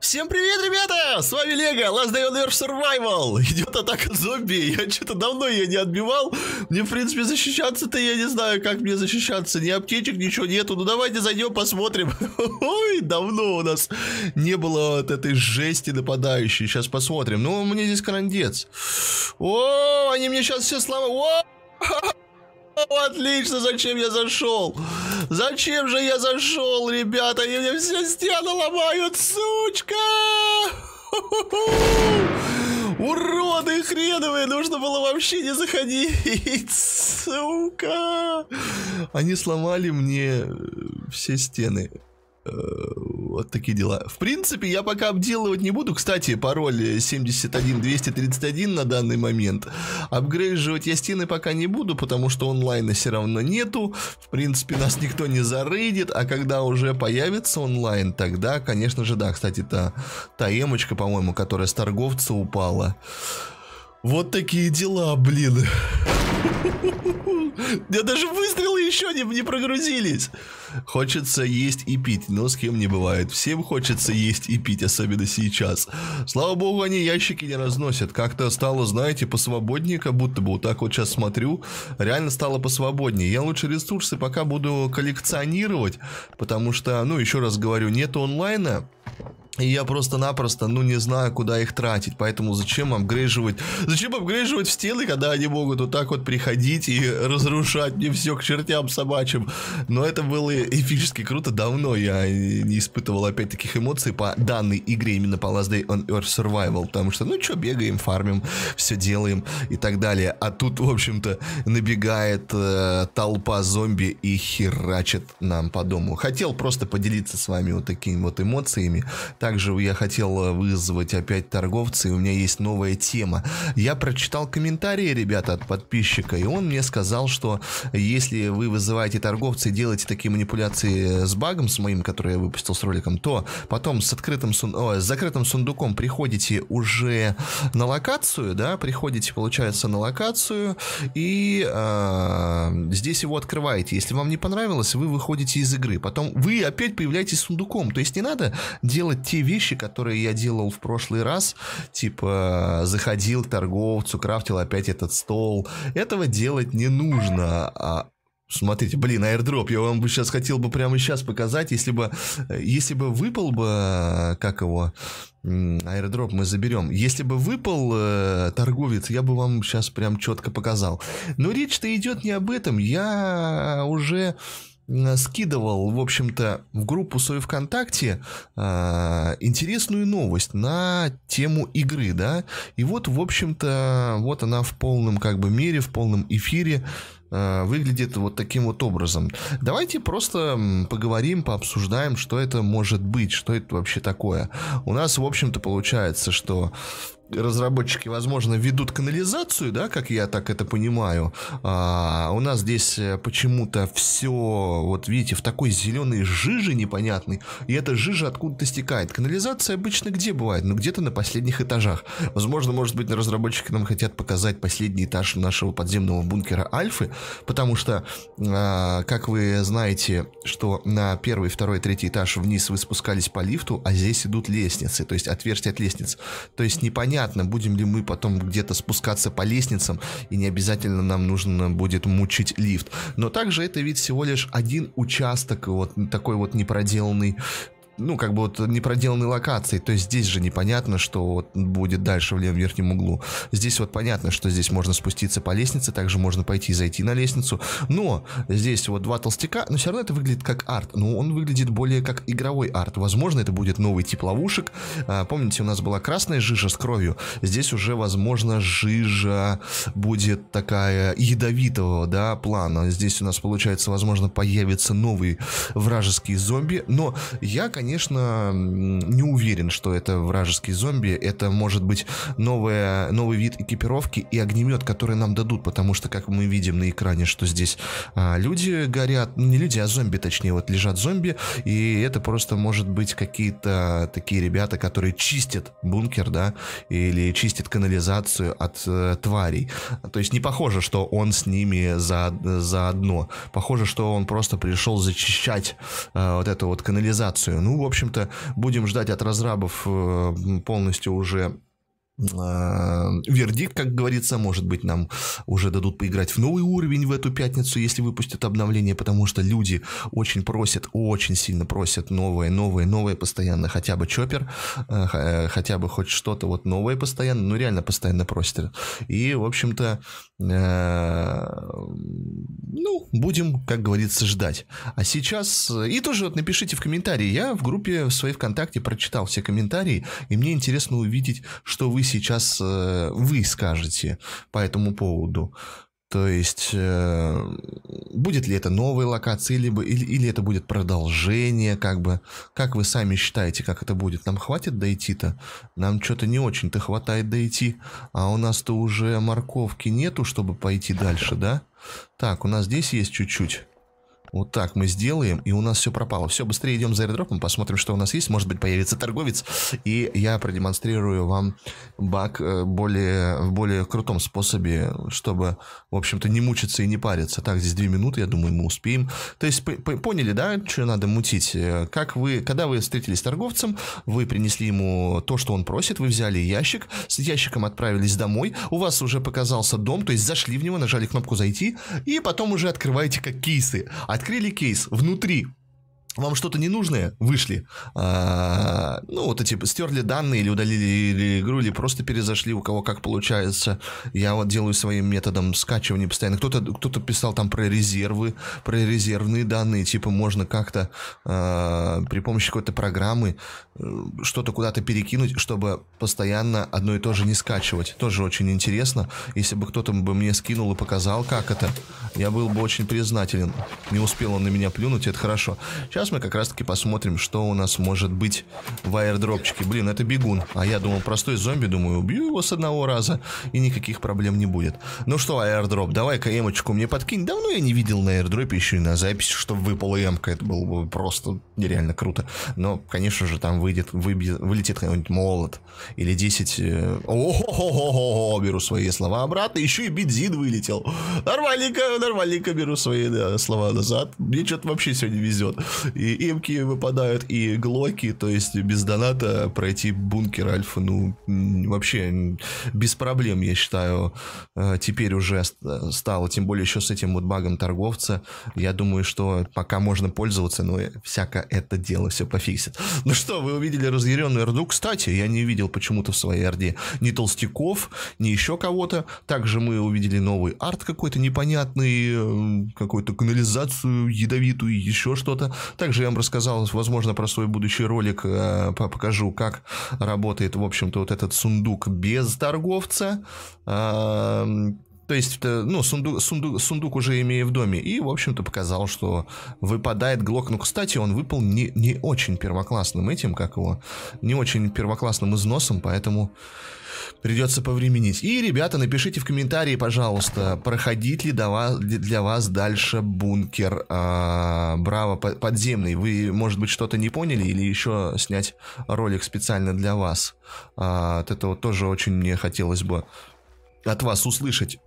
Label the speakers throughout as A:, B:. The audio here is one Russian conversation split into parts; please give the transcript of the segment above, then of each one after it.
A: Всем привет, ребята! С вами Лего, Last Day on Earth Survival! Идет атака зомби, я что-то давно ее не отбивал. Мне, в принципе, защищаться-то я не знаю, как мне защищаться. Ни аптечек, ничего нету. Ну, давайте зайдем, посмотрим. Ой, давно у нас не было вот этой жести нападающей. Сейчас посмотрим. Ну, мне здесь карандец. О, они мне сейчас все сломают. Отлично, зачем я зашел? Зачем же я зашел, ребята? Они мне все стены ломают, сучка! Уроды хреновые, нужно было вообще не заходить, сука! Они сломали мне все стены. Э, вот такие дела. В принципе, я пока обделывать не буду. Кстати, пароль 71231 на данный момент. Апгрейдживать я стены пока не буду, потому что онлайна все равно нету. В принципе, нас никто не зарейдит. А когда уже появится онлайн, тогда, конечно же, да. Кстати, та, та эмочка, по-моему, которая с торговца упала. Вот такие дела, блин. Я даже выстрелы еще не, не прогрузились. Хочется есть и пить, но с кем не бывает. Всем хочется есть и пить, особенно сейчас. Слава богу, они ящики не разносят. Как-то стало, знаете, посвободнее, как будто бы. Вот так вот сейчас смотрю, реально стало посвободнее. Я лучше ресурсы пока буду коллекционировать, потому что, ну, еще раз говорю, нет онлайна, и я просто-напросто, ну, не знаю, куда их тратить. Поэтому зачем апгрейживать? Зачем апгрейживать в стены, когда они могут вот так вот приходить и разрушать мне все к чертям собачьим? Но это было эпически круто. Давно я не испытывал опять таких эмоций по данной игре, именно по Last Day on Earth Survival. Потому что, ну, что, бегаем, фармим, все делаем и так далее. А тут, в общем-то, набегает э, толпа зомби и херачит нам по дому. Хотел просто поделиться с вами вот такими вот эмоциями торговцами. Также я хотел э, вызвать опять торговца, и у меня есть новая тема. Я прочитал комментарии, ребята, от подписчика, и он мне сказал, что если вы вызываете торговца и делаете такие манипуляции с багом, с моим, который я выпустил с роликом, то потом с открытым сун... О, с закрытым сундуком приходите уже на локацию, да, приходите, получается, на локацию, и э, здесь его открываете. Если вам не понравилось, вы выходите из игры. Потом вы опять появляетесь сундуком. То есть не надо делать те вещи, которые я делал в прошлый раз, типа заходил к торговцу, крафтил опять этот стол. Этого делать не нужно. А Смотрите, блин, аирдроп, я вам бы сейчас хотел бы прямо сейчас показать, если бы, если бы выпал бы, как его, аэродроп мы заберем. Если бы выпал э, торговец, я бы вам сейчас прям четко показал. Но речь-то идет не об этом, я уже Э, скидывал, в общем-то, в группу свою ВКонтакте э, интересную новость на тему игры, да. И вот, в общем-то, вот она в полном как бы мере, в полном эфире э, выглядит вот таким вот образом. Давайте просто поговорим, пообсуждаем, что это может быть, что это вообще такое. У нас, в общем-то, получается, что э, разработчики, возможно, ведут канализацию, да, как я так это понимаю. А, у нас здесь э, почему-то все, вот видите, в такой зеленой жиже непонятной, и эта жижа откуда-то стекает. Канализация обычно где бывает? Ну, где-то на последних этажах. Возможно, может быть, разработчики нам хотят показать последний этаж нашего подземного бункера Альфы, потому что, а, как вы знаете, что на первый, второй, третий этаж вниз вы спускались по лифту, а здесь идут лестницы, то есть отверстия от лестниц. То есть непонятно, непонятно, будем ли мы потом где-то спускаться по лестницам, и не обязательно нам нужно будет мучить лифт. Но также это ведь всего лишь один участок, вот такой вот непроделанный ну, как бы вот непроделанные локации. То есть здесь же непонятно, что вот будет дальше в левом верхнем углу. Здесь вот понятно, что здесь можно спуститься по лестнице, также можно пойти и зайти на лестницу. Но здесь вот два толстяка, но все равно это выглядит как арт. Но ну, он выглядит более как игровой арт. Возможно, это будет новый тип ловушек. А, помните, у нас была красная жижа с кровью. Здесь уже, возможно, жижа будет такая ядовитого, да, плана. Здесь у нас, получается, возможно, появятся новые вражеские зомби. Но я, конечно, конечно, не уверен, что это вражеские зомби. Это может быть новая, новый вид экипировки и огнемет, который нам дадут, потому что, как мы видим на экране, что здесь а, люди горят, ну, не люди, а зомби, точнее, вот лежат зомби, и это просто может быть какие-то такие ребята, которые чистят бункер, да, или чистят канализацию от э, тварей. То есть не похоже, что он с ними за, заодно. Похоже, что он просто пришел зачищать э, вот эту вот канализацию. Ну, в общем-то, будем ждать от разрабов э, полностью уже э, вердикт, как говорится, может быть, нам уже дадут поиграть в новый уровень в эту пятницу, если выпустят обновление, потому что люди очень просят, очень сильно просят новое, новое, новое постоянно, хотя бы чоппер, э, хотя бы хоть что-то вот новое постоянно, ну реально постоянно просят. И, в общем-то, будем, как говорится, ждать. А сейчас... Э, и тоже вот напишите в комментарии. Я в группе в своей ВКонтакте прочитал все комментарии, и мне интересно увидеть, что вы сейчас... Э, вы скажете по этому поводу. То есть, э, будет ли это новые локации, либо, или, или это будет продолжение, как бы, как вы сами считаете, как это будет? Нам хватит дойти-то? Нам что-то не очень-то хватает дойти, а у нас-то уже морковки нету, чтобы пойти дальше, да? Так, у нас здесь есть чуть-чуть. Вот так мы сделаем, и у нас все пропало. Все, быстрее идем за аирдропом, посмотрим, что у нас есть. Может быть, появится торговец, и я продемонстрирую вам баг э, более, в более крутом способе, чтобы, в общем-то, не мучиться и не париться. Так, здесь две минуты, я думаю, мы успеем. То есть, поняли, да, что надо мутить? Э, как вы, когда вы встретились с торговцем, вы принесли ему то, что он просит, вы взяли ящик, с ящиком отправились домой, у вас уже показался дом, то есть зашли в него, нажали кнопку «Зайти», и потом уже открываете как кейсы. А Открыли кейс, внутри вам что-то ненужное, вышли, а, ну, вот эти, стерли данные или удалили игру, или просто перезашли, у кого как получается. Я вот делаю своим методом скачивания постоянно. Кто-то кто то писал там про резервы, про резервные данные, типа можно как-то а, при помощи какой-то программы э, что-то куда-то перекинуть, чтобы постоянно одно и то же не скачивать. Тоже очень интересно. Если бы кто-то бы мне скинул и показал, как это, я был бы очень признателен. Не успел он на меня плюнуть, это хорошо. Сейчас сейчас мы как раз-таки посмотрим, что у нас может быть в аирдропчике. Блин, это бегун. А я думал, простой зомби, думаю, убью его с одного раза, и никаких проблем не будет. Ну что, аирдроп, давай-ка эмочку мне подкинь. Давно я не видел на аирдропе еще и на записи, чтобы выпала эмка. Это было бы просто нереально круто. Но, конечно же, там выйдет, выбьет, вылетит какой-нибудь молот. Или 10... Э, О-хо-хо-хо-хо, беру свои слова обратно. Еще и бензин вылетел. Нормальненько, нормальненько беру свои да, слова назад. Мне что-то вообще сегодня везет и имки выпадают, и глоки, то есть без доната пройти бункер Альфа, ну, вообще без проблем, я считаю, э, теперь уже стало, тем более еще с этим вот багом торговца, я думаю, что пока можно пользоваться, но всяко это дело все пофиксит. Ну что, вы увидели разъяренную Орду, кстати, я не видел почему-то в своей Орде ни толстяков, ни еще кого-то, также мы увидели новый арт какой-то непонятный, э, какую-то канализацию ядовитую, еще что-то, так также я вам рассказал, возможно, про свой будущий ролик, э, покажу, как работает, в общем-то, вот этот сундук без торговца. То есть, э, ну, сундук, сундук, сундук уже имея в доме. И, в общем-то, показал, что выпадает Глок. Ну, кстати, он выпал не, не очень первоклассным этим, как его, не очень первоклассным износом, поэтому придется повременить. И, ребята, напишите в комментарии, пожалуйста, проходить ли для вас, для вас дальше бункер э, Браво подземный. Вы, может быть, что-то не поняли или еще снять ролик специально для вас. Э, от этого тоже очень мне хотелось бы от вас услышать.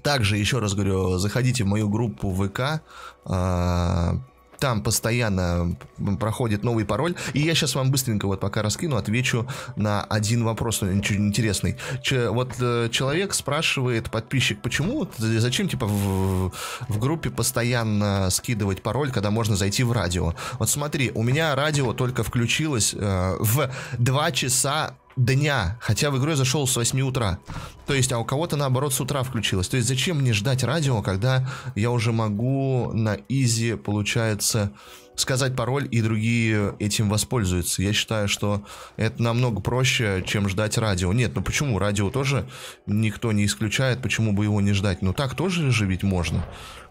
A: Также, еще раз говорю, заходите в мою группу ВК, а, там постоянно проходит новый пароль. И я сейчас вам быстренько, вот пока раскину, отвечу на один вопрос очень ну, интересный. Че, вот э, человек спрашивает, подписчик, почему, э, зачем, типа, в, в группе постоянно скидывать пароль, когда можно зайти в радио? Вот смотри, у меня радио только включилось э, в 2 часа дня, хотя в игру я зашел с 8 утра. То есть, а у кого-то наоборот с утра включилось. То есть, зачем мне ждать радио, когда я уже могу на изи, получается, сказать пароль, и другие этим воспользуются. Я считаю, что это намного проще, чем ждать радио. Нет, ну почему? Радио тоже никто не исключает, почему бы его не ждать. Но ну так тоже же можно.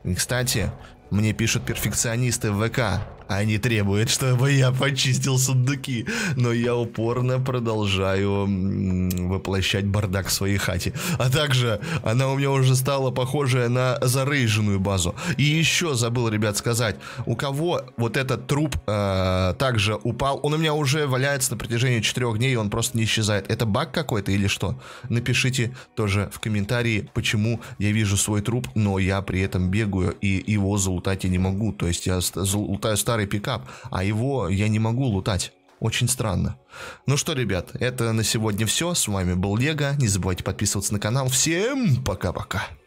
A: И, кстати, мне пишут перфекционисты в ВК. Они требуют, чтобы я почистил сундуки. Но я упорно продолжаю воплощать бардак в своей хате. А также она у меня уже стала похожая на зарыженную базу. И еще забыл, ребят, сказать. У кого вот вот этот труп э, также упал. Он у меня уже валяется на протяжении четырех дней, и он просто не исчезает. Это баг какой-то или что? Напишите тоже в комментарии, почему я вижу свой труп, но я при этом бегаю и его залутать я не могу. То есть я залутаю старый пикап, а его я не могу лутать. Очень странно. Ну что, ребят, это на сегодня все. С вами был Лего. Не забывайте подписываться на канал. Всем пока-пока.